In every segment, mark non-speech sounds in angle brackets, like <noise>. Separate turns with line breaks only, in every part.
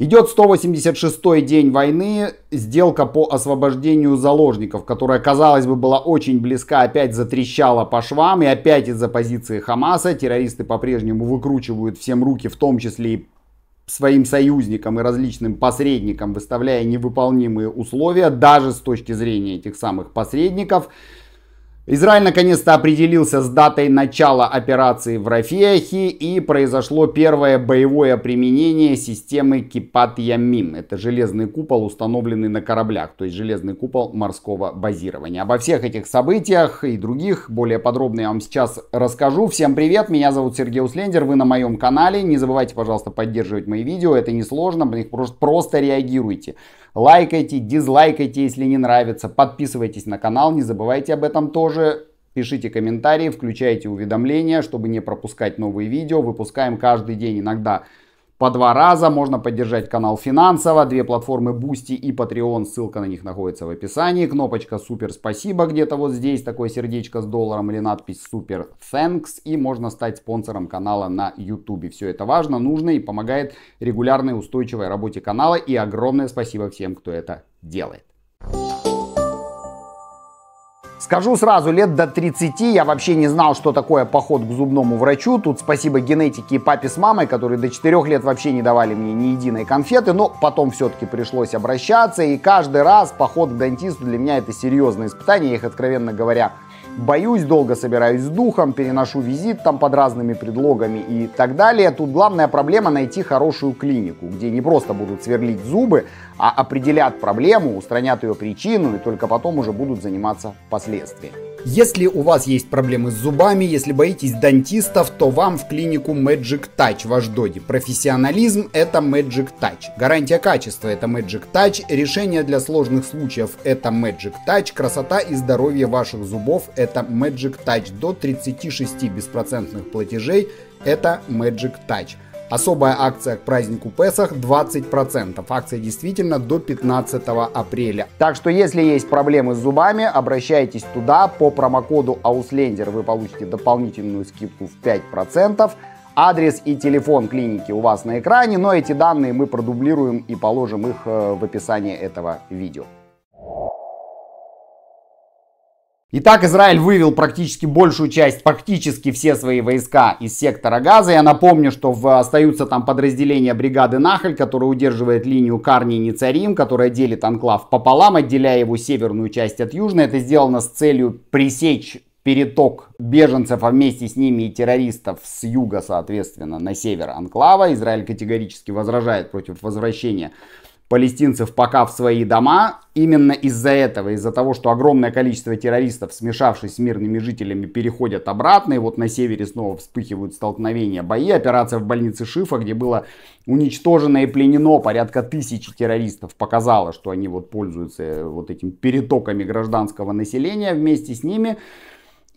Идет 186-й день войны, сделка по освобождению заложников, которая, казалось бы, была очень близка, опять затрещала по швам, и опять из-за позиции Хамаса террористы по-прежнему выкручивают всем руки, в том числе и своим союзникам и различным посредникам, выставляя невыполнимые условия, даже с точки зрения этих самых посредников – Израиль наконец-то определился с датой начала операции в Рафиахе и произошло первое боевое применение системы Кипат Ямим. Это железный купол, установленный на кораблях, то есть железный купол морского базирования. Обо всех этих событиях и других более подробно я вам сейчас расскажу. Всем привет, меня зовут Сергей Услендер, вы на моем канале. Не забывайте, пожалуйста, поддерживать мои видео, это несложно, на просто реагируйте. Лайкайте, дизлайкайте, если не нравится, подписывайтесь на канал, не забывайте об этом тоже тоже пишите комментарии, включайте уведомления, чтобы не пропускать новые видео. Выпускаем каждый день иногда по два раза. Можно поддержать канал финансово. Две платформы Boosty и Patreon. Ссылка на них находится в описании. Кнопочка супер спасибо где-то вот здесь. Такое сердечко с долларом или надпись супер thanks. И можно стать спонсором канала на YouTube. Все это важно, нужно и помогает регулярной устойчивой работе канала. И огромное спасибо всем, кто это делает. Скажу сразу, лет до 30 я вообще не знал, что такое поход к зубному врачу. Тут спасибо генетике и папе с мамой, которые до 4 лет вообще не давали мне ни единой конфеты, но потом все-таки пришлось обращаться, и каждый раз поход к дантисту для меня это серьезное испытание, я их, откровенно говоря, боюсь, долго собираюсь с духом, переношу визит там под разными предлогами и так далее. Тут главная проблема найти хорошую клинику, где не просто будут сверлить зубы, а определят проблему, устранят ее причину и только потом уже будут заниматься последствиями. Если у вас есть проблемы с зубами, если боитесь дантистов, то вам в клинику Magic Touch ваш доди. Профессионализм – это Magic Touch. Гарантия качества – это Magic Touch. Решение для сложных случаев – это Magic Touch. Красота и здоровье ваших зубов – это это Magic Touch. До 36 беспроцентных платежей это Magic Touch. Особая акция к празднику Песах 20%. Акция действительно до 15 апреля. Так что если есть проблемы с зубами, обращайтесь туда. По промокоду AUSLENDER вы получите дополнительную скидку в 5%. Адрес и телефон клиники у вас на экране, но ну, а эти данные мы продублируем и положим их э, в описании этого видео. Итак, Израиль вывел практически большую часть, практически все свои войска из сектора Газа. Я напомню, что в, остаются там подразделения бригады Нахаль, которая удерживает линию Карни и Ницарим, которая делит анклав пополам, отделяя его северную часть от южной. Это сделано с целью пресечь переток беженцев, а вместе с ними и террористов с юга, соответственно, на север анклава. Израиль категорически возражает против возвращения палестинцев пока в свои дома. Именно из-за этого, из-за того, что огромное количество террористов, смешавшись с мирными жителями, переходят обратно. И вот на севере снова вспыхивают столкновения, бои. Операция в больнице Шифа, где было уничтожено и пленено порядка тысячи террористов, показала, что они вот пользуются э, вот этим перетоками гражданского населения вместе с ними.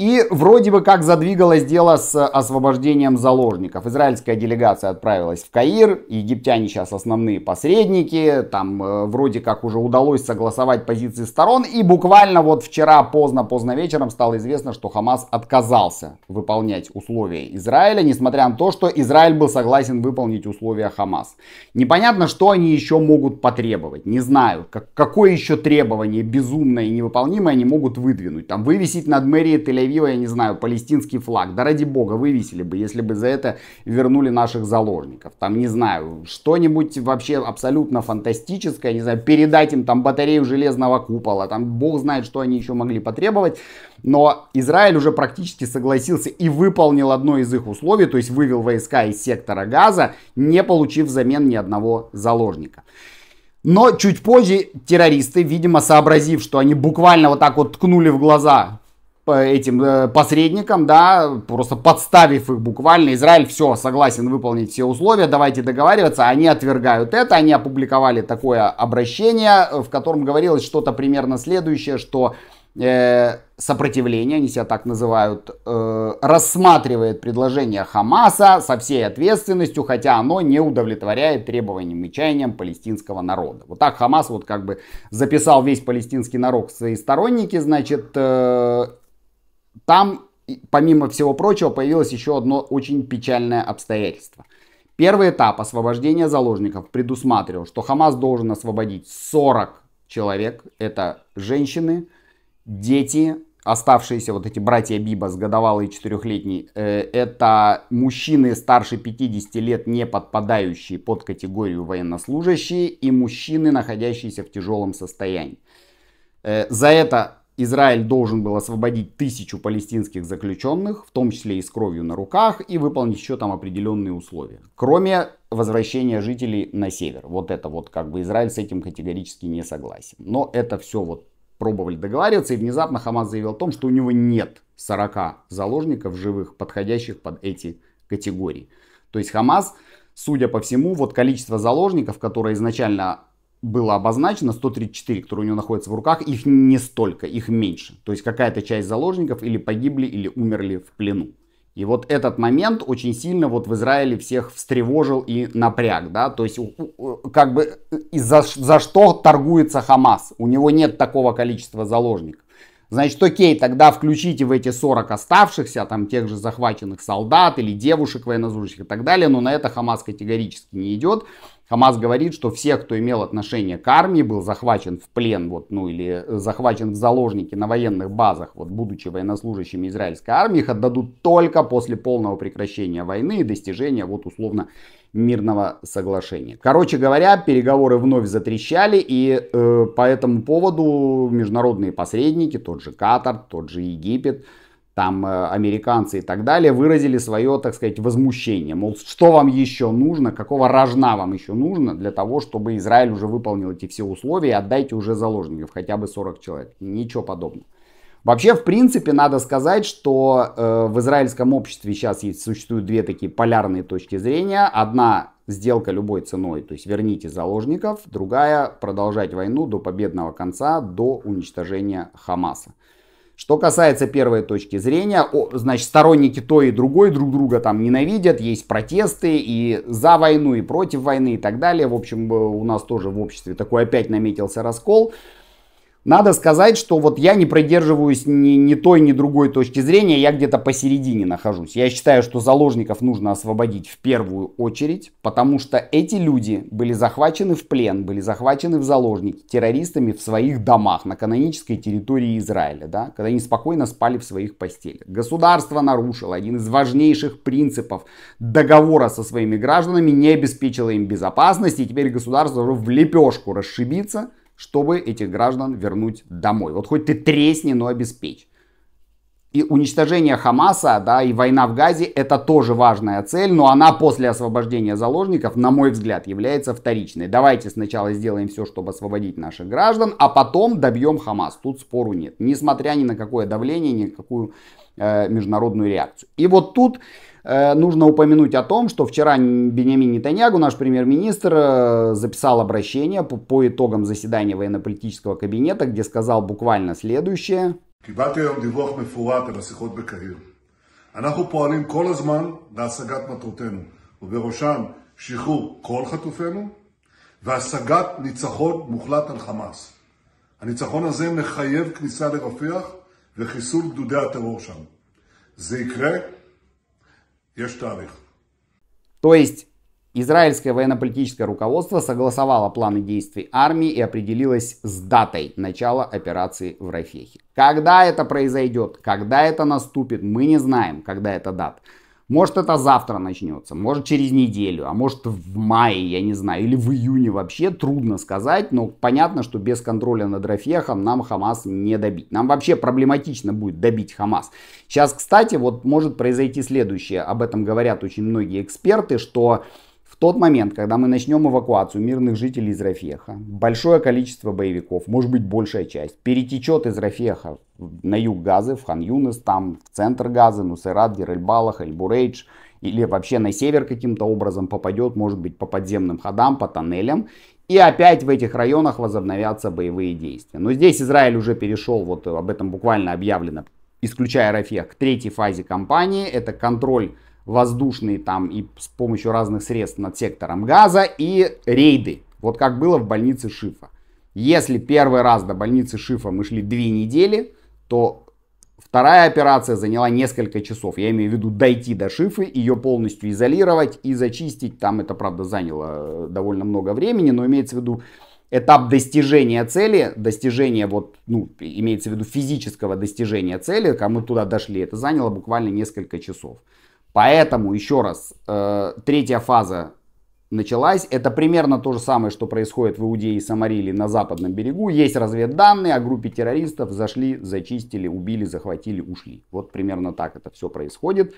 И вроде бы как задвигалось дело с освобождением заложников. Израильская делегация отправилась в Каир, египтяне сейчас основные посредники, там э, вроде как уже удалось согласовать позиции сторон, и буквально вот вчера поздно-поздно вечером стало известно, что Хамас отказался выполнять условия Израиля, несмотря на то, что Израиль был согласен выполнить условия Хамас. Непонятно, что они еще могут потребовать, не знаю, как, какое еще требование безумное и невыполнимое они могут выдвинуть, там вывесить над мэрией тель тель я не знаю, палестинский флаг. Да ради бога, вывесили бы, если бы за это вернули наших заложников. Там, не знаю, что-нибудь вообще абсолютно фантастическое, не знаю, передать им там батарею железного купола, там бог знает, что они еще могли потребовать. Но Израиль уже практически согласился и выполнил одно из их условий, то есть вывел войска из сектора Газа, не получив взамен ни одного заложника. Но чуть позже террористы, видимо, сообразив, что они буквально вот так вот ткнули в глаза этим э, посредникам, да, просто подставив их буквально. Израиль все согласен выполнить все условия, давайте договариваться. Они отвергают это, они опубликовали такое обращение, в котором говорилось что-то примерно следующее, что э, сопротивление, они себя так называют, э, рассматривает предложение Хамаса со всей ответственностью, хотя оно не удовлетворяет требованиям и чаяниям палестинского народа. Вот так Хамас вот как бы записал весь палестинский народ в свои сторонники, значит, э, там, помимо всего прочего, появилось еще одно очень печальное обстоятельство. Первый этап освобождения заложников предусматривал, что Хамас должен освободить 40 человек. Это женщины, дети, оставшиеся вот эти братья Биба с годовалой и четырехлетней, э, это мужчины старше 50 лет, не подпадающие под категорию военнослужащие, и мужчины, находящиеся в тяжелом состоянии. Э, за это Израиль должен был освободить тысячу палестинских заключенных, в том числе и с кровью на руках, и выполнить еще там определенные условия. Кроме возвращения жителей на север. Вот это вот как бы Израиль с этим категорически не согласен. Но это все вот пробовали договариваться, и внезапно Хамас заявил о том, что у него нет 40 заложников живых, подходящих под эти категории. То есть Хамас, судя по всему, вот количество заложников, которое изначально было обозначено, 134, которые у него находятся в руках, их не столько, их меньше. То есть какая-то часть заложников или погибли, или умерли в плену. И вот этот момент очень сильно вот в Израиле всех встревожил и напряг, да, то есть как бы э, за, за что торгуется Хамас, у него нет такого количества заложников. Значит, окей, тогда включите в эти 40 оставшихся, там, тех же захваченных солдат или девушек военнослужащих и так далее, но на это Хамас категорически не идет. Хамас говорит, что все, кто имел отношение к армии, был захвачен в плен, вот, ну или э, захвачен в заложники на военных базах, вот, будучи военнослужащими израильской армии, их отдадут только после полного прекращения войны и достижения, вот, условно, мирного соглашения. Короче говоря, переговоры вновь затрещали, и э, по этому поводу международные посредники, тот же Катар, тот же Египет, там э, американцы и так далее, выразили свое, так сказать, возмущение. Мол, что вам еще нужно, какого рожна вам еще нужно для того, чтобы Израиль уже выполнил эти все условия, и отдайте уже заложников, хотя бы 40 человек. Ничего подобного. Вообще, в принципе, надо сказать, что э, в израильском обществе сейчас есть, существуют две такие полярные точки зрения. Одна сделка любой ценой, то есть верните заложников, другая продолжать войну до победного конца, до уничтожения Хамаса. Что касается первой точки зрения, о, значит, сторонники той и другой друг друга там ненавидят, есть протесты и за войну, и против войны, и так далее. В общем, э, у нас тоже в обществе такой опять наметился раскол. Надо сказать, что вот я не придерживаюсь ни, ни той, ни другой точки зрения, я где-то посередине нахожусь. Я считаю, что заложников нужно освободить в первую очередь, потому что эти люди были захвачены в плен, были захвачены в заложники террористами в своих домах на канонической территории Израиля, да, когда они спокойно спали в своих постелях. Государство нарушило один из важнейших принципов договора со своими гражданами, не обеспечило им безопасность, и теперь государство в лепешку расшибится, чтобы этих граждан вернуть домой. Вот хоть ты тресни, но обеспечь. И уничтожение Хамаса, да, и война в Газе – это тоже важная цель, но она после освобождения заложников, на мой взгляд, является вторичной. Давайте сначала сделаем все, чтобы освободить наших граждан, а потом добьем Хамас. Тут спору нет, несмотря ни на какое давление, ни на какую э, международную реакцию. И вот тут Э, нужно упомянуть о том, что вчера Бениамин Нетаньягу, наш премьер-министр, э, записал обращение по, по итогам заседания военно-политического кабинета, где сказал буквально следующее. הניצחון הזה מחייב כניסה לרפיח וחיסול גדודי הטרור שם. זה יקרה то есть израильское военно-политическое руководство согласовало планы действий армии и определилось с датой начала операции в Рафехе. Когда это произойдет, когда это наступит, мы не знаем, когда эта дата. Может это завтра начнется, может через неделю, а может в мае, я не знаю, или в июне вообще, трудно сказать, но понятно, что без контроля над Рафехом нам Хамас не добить. Нам вообще проблематично будет добить Хамас. Сейчас, кстати, вот может произойти следующее, об этом говорят очень многие эксперты, что в тот момент, когда мы начнем эвакуацию мирных жителей из Рафеха, большое количество боевиков, может быть большая часть, перетечет из Рафеха на юг Газы, в Хан-Юнес, там в центр Газы, Нусерат, Дирельбалах, Эльбурейдж, или вообще на север каким-то образом попадет, может быть, по подземным ходам, по тоннелям. И опять в этих районах возобновятся боевые действия. Но здесь Израиль уже перешел, вот об этом буквально объявлено, исключая Рафех, к третьей фазе кампании. Это контроль воздушный там и с помощью разных средств над сектором газа и рейды. Вот как было в больнице Шифа. Если первый раз до больницы Шифа мы шли две недели, то вторая операция заняла несколько часов. Я имею в виду дойти до шифы, ее полностью изолировать и зачистить. Там это, правда, заняло э, довольно много времени, но имеется в виду этап достижения цели, достижения вот, ну, имеется в виду физического достижения цели, когда мы туда дошли, это заняло буквально несколько часов. Поэтому, еще раз, э, третья фаза началась. Это примерно то же самое, что происходит в Иудее и Самарии на западном берегу. Есть разведданные о группе террористов, зашли, зачистили, убили, захватили, ушли. Вот примерно так это все происходит.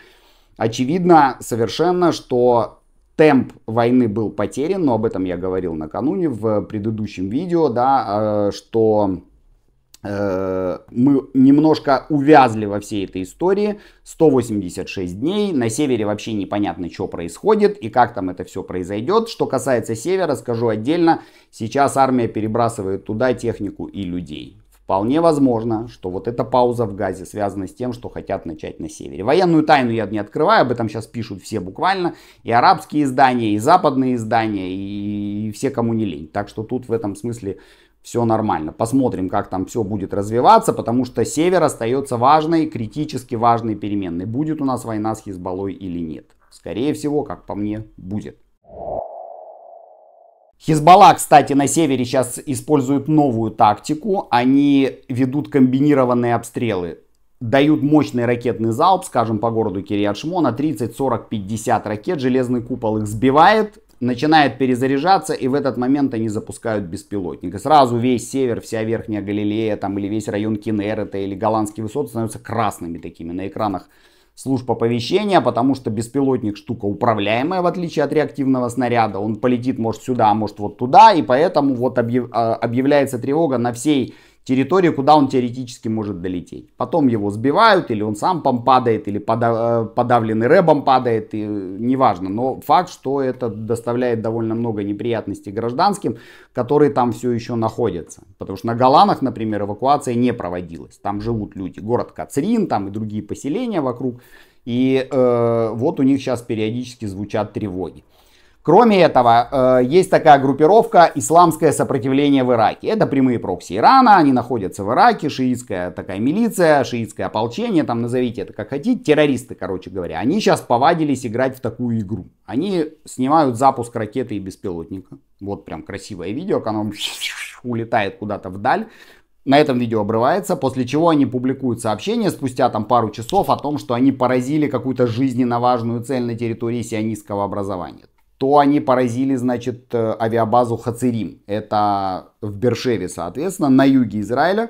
Очевидно совершенно, что темп войны был потерян, но об этом я говорил накануне в предыдущем видео, да, э, что Э, мы немножко увязли во всей этой истории. 186 дней. На севере вообще непонятно, что происходит и как там это все произойдет. Что касается севера, скажу отдельно. Сейчас армия перебрасывает туда технику и людей. Вполне возможно, что вот эта пауза в Газе связана с тем, что хотят начать на севере. Военную тайну я не открываю, об этом сейчас пишут все буквально. И арабские издания, и западные издания, и все, кому не лень. Так что тут в этом смысле все нормально. Посмотрим, как там все будет развиваться, потому что север остается важной, критически важной переменной. Будет у нас война с Хизбаллой или нет? Скорее всего, как по мне, будет. Хизбалла, кстати, на севере сейчас используют новую тактику. Они ведут комбинированные обстрелы. Дают мощный ракетный залп, скажем, по городу Кириашмона, 30, 40, 50 ракет. Железный купол их сбивает, начинает перезаряжаться, и в этот момент они запускают беспилотник. И сразу весь север, вся Верхняя Галилея, там, или весь район Кинерета, или голландские высоты становятся красными такими на экранах служб оповещения, потому что беспилотник штука управляемая, в отличие от реактивного снаряда. Он полетит, может, сюда, может, вот туда, и поэтому вот а, объявляется тревога на всей территорию, куда он теоретически может долететь. Потом его сбивают, или он сам падает, или э, подавленный рэбом падает, и э, неважно. Но факт, что это доставляет довольно много неприятностей гражданским, которые там все еще находятся. Потому что на Голанах, например, эвакуация не проводилась. Там живут люди. Город Кацрин, там и другие поселения вокруг. И э, вот у них сейчас периодически звучат тревоги. Кроме этого, э, есть такая группировка «Исламское сопротивление в Ираке». Это прямые прокси Ирана, они находятся в Ираке, шиитская такая милиция, шиитское ополчение, там назовите это как хотите, террористы, короче говоря. Они сейчас повадились играть в такую игру. Они снимают запуск ракеты и беспилотника. Вот прям красивое видео, когда он <laughs> улетает куда-то вдаль. На этом видео обрывается, после чего они публикуют сообщение спустя там пару часов о том, что они поразили какую-то жизненно важную цель на территории сионистского образования то они поразили, значит, э, авиабазу Хацерим. Это в Бершеве, соответственно, на юге Израиля.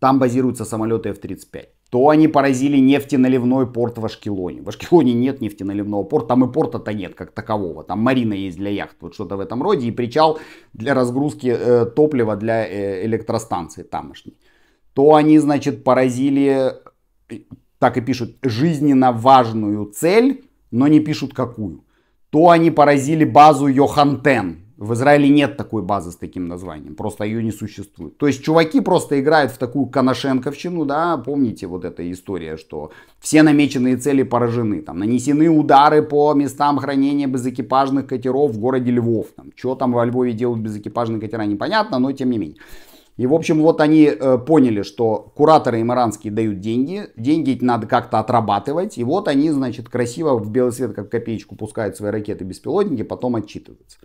Там базируются самолеты F-35. То они поразили нефтеналивной порт в Ашкелоне. В Ашкелоне нет нефтеналивного порта, там и порта-то нет как такового. Там марина есть для яхт, вот что-то в этом роде. И причал для разгрузки э, топлива для э, электростанции тамошней. То они, значит, поразили, э, так и пишут, жизненно важную цель, но не пишут какую то они поразили базу Йохантен. В Израиле нет такой базы с таким названием, просто ее не существует. То есть чуваки просто играют в такую коношенковщину, да, помните вот эта история, что все намеченные цели поражены, там нанесены удары по местам хранения безэкипажных катеров в городе Львов, там, что там во Львове делают безэкипажные катера, непонятно, но тем не менее. И, в общем, вот они э, поняли, что кураторы имаранские дают деньги, деньги эти надо как-то отрабатывать. И вот они, значит, красиво в белый свет, как копеечку, пускают свои ракеты-беспилотники, потом отчитываются.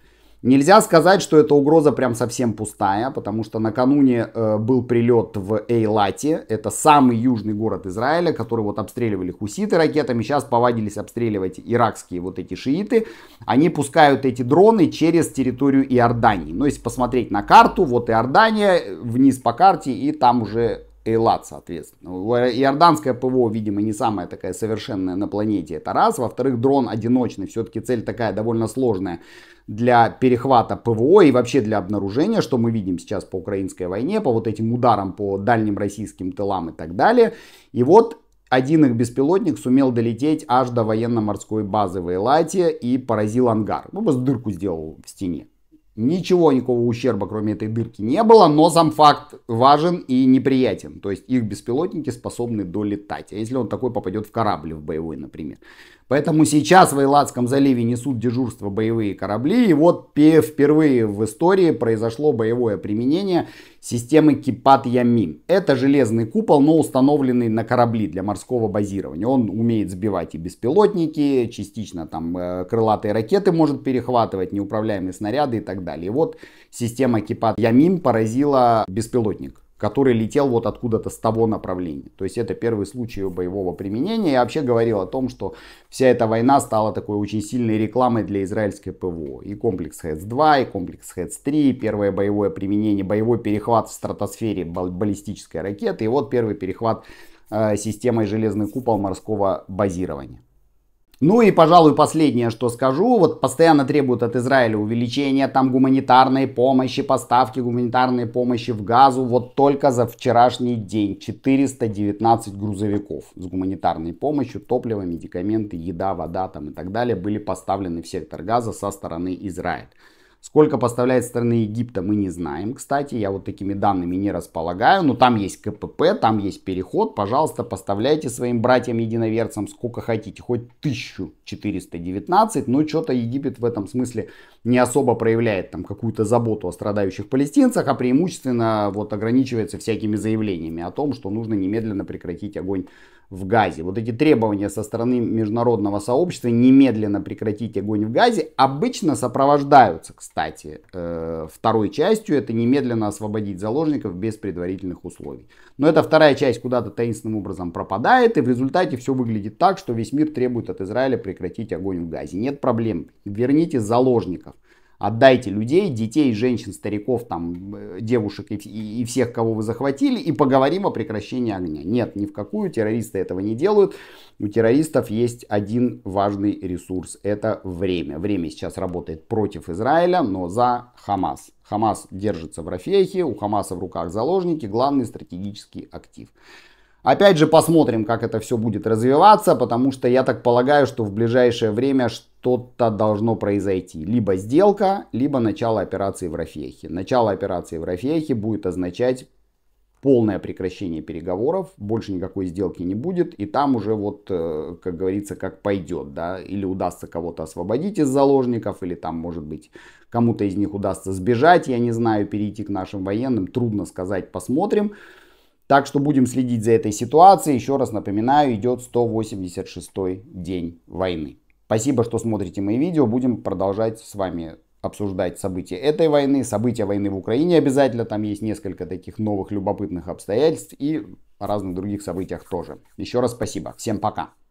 Нельзя сказать, что эта угроза прям совсем пустая, потому что накануне э, был прилет в Эйлате. Это самый южный город Израиля, который вот обстреливали хуситы ракетами. Сейчас повадились обстреливать иракские вот эти шииты. Они пускают эти дроны через территорию Иордании. Но если посмотреть на карту, вот Иордания, э, вниз по карте, и там уже Эйлат, соответственно. Иорданское ПВО, видимо, не самая такая совершенная на планете, это раз. Во-вторых, дрон одиночный, все-таки цель такая довольно сложная для перехвата ПВО и вообще для обнаружения, что мы видим сейчас по украинской войне, по вот этим ударам по дальним российским тылам и так далее. И вот один их беспилотник сумел долететь аж до военно-морской базы в Эйлате и поразил ангар. Ну, просто дырку сделал в стене. Ничего, никакого ущерба, кроме этой дырки, не было, но сам факт важен и неприятен. То есть их беспилотники способны долетать. А если он такой попадет в корабль в боевой, например? Поэтому сейчас в Эйладском заливе несут дежурство боевые корабли. И вот впервые в истории произошло боевое применение системы Кипат Ямин. Это железный купол, но установленный на корабли для морского базирования. Он умеет сбивать и беспилотники, частично там э, крылатые ракеты может перехватывать, неуправляемые снаряды и так далее. И вот система Кипат Ямин поразила беспилотник который летел вот откуда-то с того направления. То есть это первый случай боевого применения. Я вообще говорил о том, что вся эта война стала такой очень сильной рекламой для израильской ПВО. И комплекс ХЭЦ-2, и комплекс ХЭЦ-3, первое боевое применение, боевой перехват в стратосфере баллистической ракеты, и вот первый перехват э, системой железный купол морского базирования. Ну и, пожалуй, последнее, что скажу, вот постоянно требуют от Израиля увеличения там гуманитарной помощи, поставки гуманитарной помощи в газу. Вот только за вчерашний день 419 грузовиков с гуманитарной помощью, топливо, медикаменты, еда, вода там и так далее были поставлены в сектор газа со стороны Израиля. Сколько поставляет страны Египта, мы не знаем. Кстати, я вот такими данными не располагаю. Но там есть КПП, там есть переход. Пожалуйста, поставляйте своим братьям-единоверцам сколько хотите. Хоть 1419. Но что-то Египет в этом смысле не особо проявляет там какую-то заботу о страдающих палестинцах, а преимущественно вот ограничивается всякими заявлениями о том, что нужно немедленно прекратить огонь в Газе. Вот эти требования со стороны международного сообщества немедленно прекратить огонь в Газе обычно сопровождаются, кстати, э, второй частью, это немедленно освободить заложников без предварительных условий. Но эта вторая часть куда-то таинственным образом пропадает, и в результате все выглядит так, что весь мир требует от Израиля прекратить огонь в Газе. Нет проблем, верните заложников Отдайте людей, детей, женщин, стариков, там, э, девушек и, и, и всех, кого вы захватили, и поговорим о прекращении огня. Нет, ни в какую, террористы этого не делают. У террористов есть один важный ресурс, это время. Время сейчас работает против Израиля, но за Хамас. Хамас держится в Рафехе, у Хамаса в руках заложники, главный стратегический актив. Опять же, посмотрим, как это все будет развиваться, потому что я так полагаю, что в ближайшее время что-то должно произойти. Либо сделка, либо начало операции в Рафехе. Начало операции в Рафехе будет означать полное прекращение переговоров, больше никакой сделки не будет, и там уже вот, э, как говорится, как пойдет, да, или удастся кого-то освободить из заложников, или там, может быть, кому-то из них удастся сбежать, я не знаю, перейти к нашим военным, трудно сказать, посмотрим. Так что будем следить за этой ситуацией. Еще раз напоминаю, идет 186 день войны. Спасибо, что смотрите мои видео. Будем продолжать с вами обсуждать события этой войны, события войны в Украине обязательно. Там есть несколько таких новых любопытных обстоятельств и о разных других событиях тоже. Еще раз спасибо. Всем пока.